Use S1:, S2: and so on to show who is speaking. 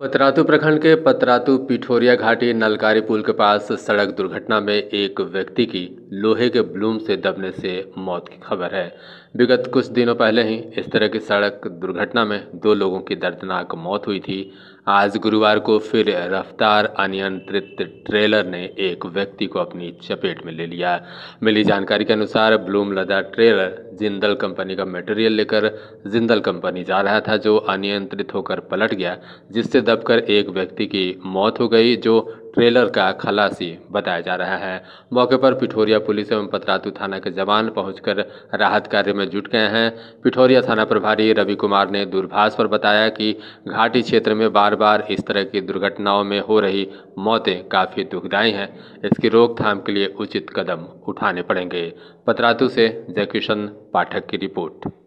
S1: पतरातू प्रखंड के पतरातू पिठोरिया घाटी नलकारी पुल के पास सड़क दुर्घटना में एक व्यक्ति की लोहे के ब्लूम से दबने से मौत की खबर है विगत कुछ दिनों पहले ही इस तरह की सड़क दुर्घटना में दो लोगों की दर्दनाक मौत हुई थी आज गुरुवार को फिर रफ्तार अनियंत्रित ट्रेलर ने एक व्यक्ति को अपनी चपेट में ले लिया मिली जानकारी के अनुसार ब्लूम लदा ट्रेलर जिंदल कंपनी का मटेरियल लेकर जिंदल कंपनी जा रहा था जो अनियंत्रित होकर पलट गया जिससे दबकर एक व्यक्ति की मौत हो गई जो ट्रेलर का खलासी बताया जा रहा है मौके पर पिठोरिया पुलिस एवं पतरातू थाना के जवान पहुंचकर राहत कार्य में जुट गए हैं पिठोरिया थाना प्रभारी रवि कुमार ने दूरभाष पर बताया कि घाटी क्षेत्र में बार बार इस तरह की दुर्घटनाओं में हो रही मौतें काफ़ी दुखदायी हैं इसकी रोकथाम के लिए उचित कदम उठाने पड़ेंगे पतरातू से जयकिशन पाठक की रिपोर्ट